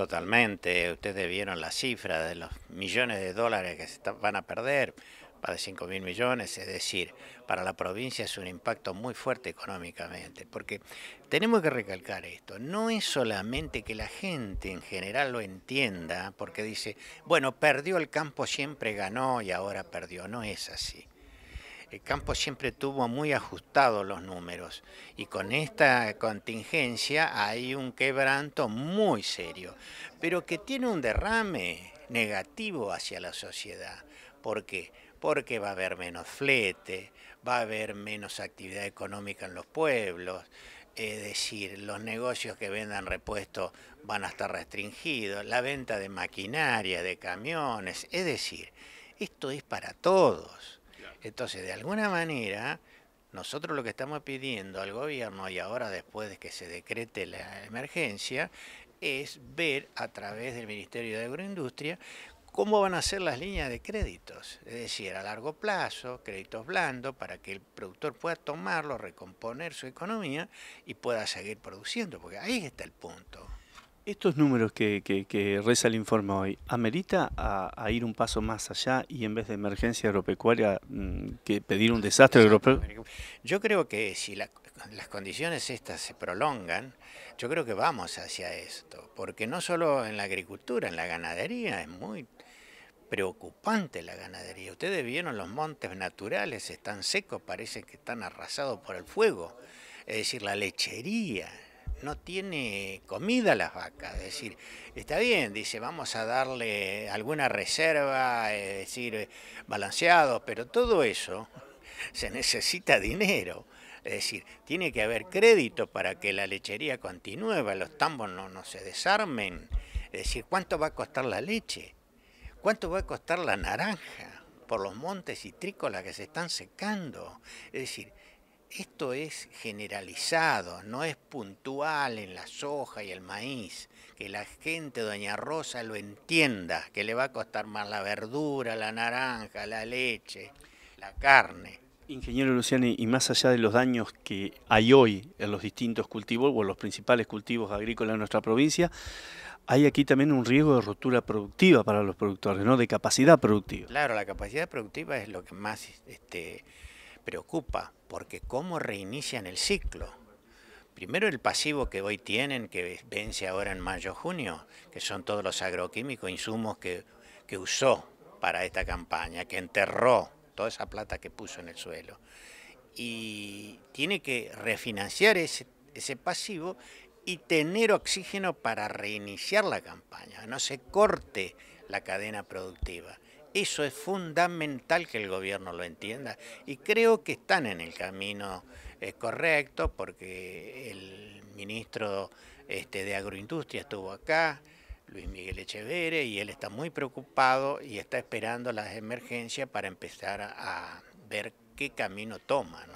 Totalmente. Ustedes vieron la cifra de los millones de dólares que se van a perder, para de 5 mil millones, es decir, para la provincia es un impacto muy fuerte económicamente, porque tenemos que recalcar esto, no es solamente que la gente en general lo entienda, porque dice, bueno, perdió el campo, siempre ganó y ahora perdió, no es así. El campo siempre tuvo muy ajustados los números y con esta contingencia hay un quebranto muy serio, pero que tiene un derrame negativo hacia la sociedad. ¿Por qué? Porque va a haber menos flete, va a haber menos actividad económica en los pueblos, es decir, los negocios que vendan repuestos van a estar restringidos, la venta de maquinaria, de camiones, es decir, esto es para todos. Entonces, de alguna manera, nosotros lo que estamos pidiendo al gobierno y ahora después de que se decrete la emergencia es ver a través del Ministerio de Agroindustria cómo van a ser las líneas de créditos, es decir, a largo plazo, créditos blandos, para que el productor pueda tomarlo, recomponer su economía y pueda seguir produciendo, porque ahí está el punto. Estos números que, reza el informe hoy, ¿amerita a, ir un paso más allá y en vez de emergencia agropecuaria mm, que pedir un desastre agropecuario? Yo creo que si las condiciones estas se prolongan, yo creo que vamos hacia esto, porque no solo en la agricultura, en la ganadería es muy preocupante la ganadería. Ustedes vieron los montes naturales, están secos, parece que están arrasados por el fuego, es decir, la lechería no tiene comida las vacas. Es decir, está bien, dice, vamos a darle alguna reserva, es decir, balanceado, pero todo eso se necesita dinero. Es decir, tiene que haber crédito para que la lechería continúe, los tambos no, se desarmen. Es decir, ¿cuánto va a costar la leche? ¿Cuánto va a costar la naranja por los montes y trícolas que se están secando? Es decir, esto es generalizado, no es puntual en la soja y el maíz. Que la gente, doña Rosa, lo entienda, que le va a costar más la verdura, la naranja, la leche, la carne. Ingeniero Luciani, y más allá de los daños que hay hoy en los distintos cultivos o en los principales cultivos agrícolas de nuestra provincia, hay aquí también un riesgo de ruptura productiva para los productores, ¿no? De capacidad productiva. Claro, la capacidad productiva es lo que más este, preocupa, porque cómo reinician el ciclo. Primero el pasivo que hoy tienen, que vence ahora en mayo-junio, que son todos los agroquímicos, insumos que, que usó para esta campaña, que enterró toda esa plata que puso en el suelo. Y tiene que refinanciar ese pasivo y tener oxígeno para reiniciar la campaña, no se corte la cadena productiva. Eso es fundamental que el gobierno lo entienda y creo que están en el camino correcto porque el ministro este, de Agroindustria estuvo acá, Luis Miguel Echeverre, y él está muy preocupado y está esperando las emergencias para empezar a ver qué camino toma.